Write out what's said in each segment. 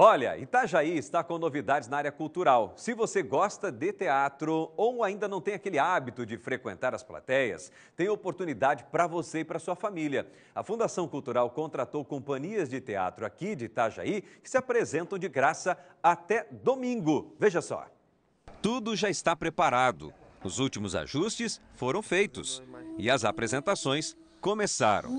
Olha, Itajaí está com novidades na área cultural. Se você gosta de teatro ou ainda não tem aquele hábito de frequentar as plateias, tem oportunidade para você e para sua família. A Fundação Cultural contratou companhias de teatro aqui de Itajaí que se apresentam de graça até domingo. Veja só. Tudo já está preparado. Os últimos ajustes foram feitos e as apresentações começaram.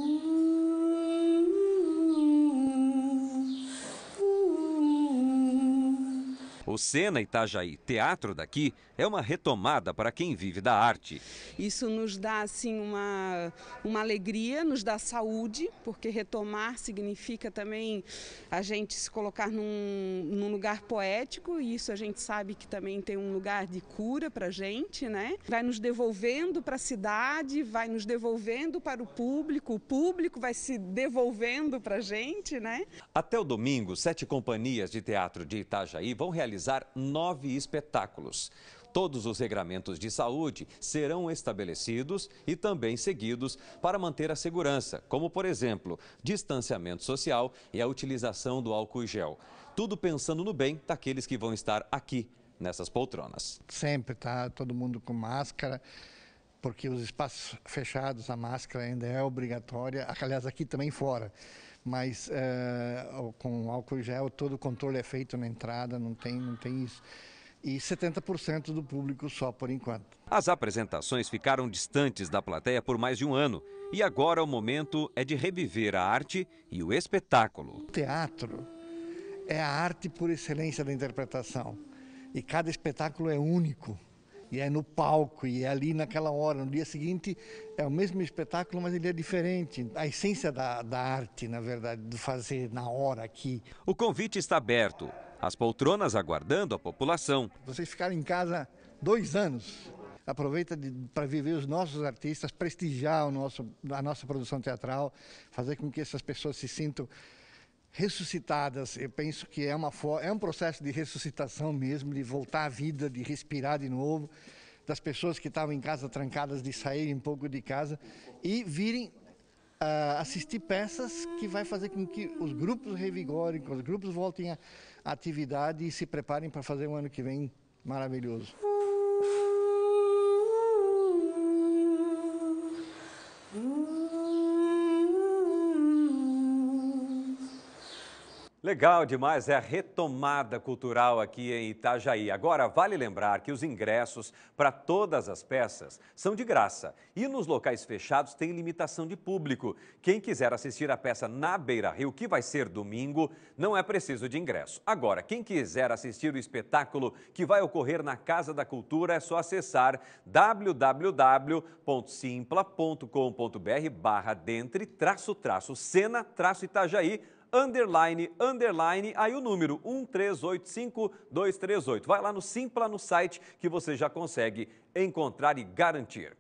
O Sena Itajaí Teatro daqui é uma retomada para quem vive da arte. Isso nos dá assim uma, uma alegria, nos dá saúde, porque retomar significa também a gente se colocar num, num lugar poético e isso a gente sabe que também tem um lugar de cura para gente, né? Vai nos devolvendo para a cidade, vai nos devolvendo para o público, o público vai se devolvendo para a gente, né? Até o domingo, sete companhias de teatro de Itajaí vão realizar realizar nove espetáculos. Todos os regramentos de saúde serão estabelecidos e também seguidos para manter a segurança, como, por exemplo, distanciamento social e a utilização do álcool gel. Tudo pensando no bem daqueles que vão estar aqui nessas poltronas. Sempre está todo mundo com máscara, porque os espaços fechados, a máscara ainda é obrigatória, aliás, aqui também fora mas eh, com álcool gel todo o controle é feito na entrada, não tem, não tem isso e 70% do público só por enquanto. As apresentações ficaram distantes da plateia por mais de um ano e agora o momento é de reviver a arte e o espetáculo. O teatro é a arte por excelência da interpretação e cada espetáculo é único e é no palco, e é ali naquela hora. No dia seguinte é o mesmo espetáculo, mas ele é diferente. A essência da, da arte, na verdade, do fazer na hora aqui. O convite está aberto. As poltronas aguardando a população. Vocês ficaram em casa dois anos. Aproveita para viver os nossos artistas, prestigiar o nosso, a nossa produção teatral, fazer com que essas pessoas se sintam ressuscitadas. Eu penso que é, uma, é um processo de ressuscitação mesmo, de voltar à vida, de respirar de novo, das pessoas que estavam em casa trancadas, de saírem um pouco de casa e virem Uh, assistir peças que vai fazer com que os grupos revigorem, que os grupos voltem à atividade e se preparem para fazer um ano que vem maravilhoso. Legal demais, é a retomada cultural aqui em Itajaí. Agora, vale lembrar que os ingressos para todas as peças são de graça e nos locais fechados tem limitação de público. Quem quiser assistir a peça na Beira Rio, que vai ser domingo, não é preciso de ingresso. Agora, quem quiser assistir o espetáculo que vai ocorrer na Casa da Cultura, é só acessar www.simpla.com.br barra dentre traço traço cena traço Itajaí underline, underline, aí o número 1385238. Vai lá no Simpla, no site, que você já consegue encontrar e garantir.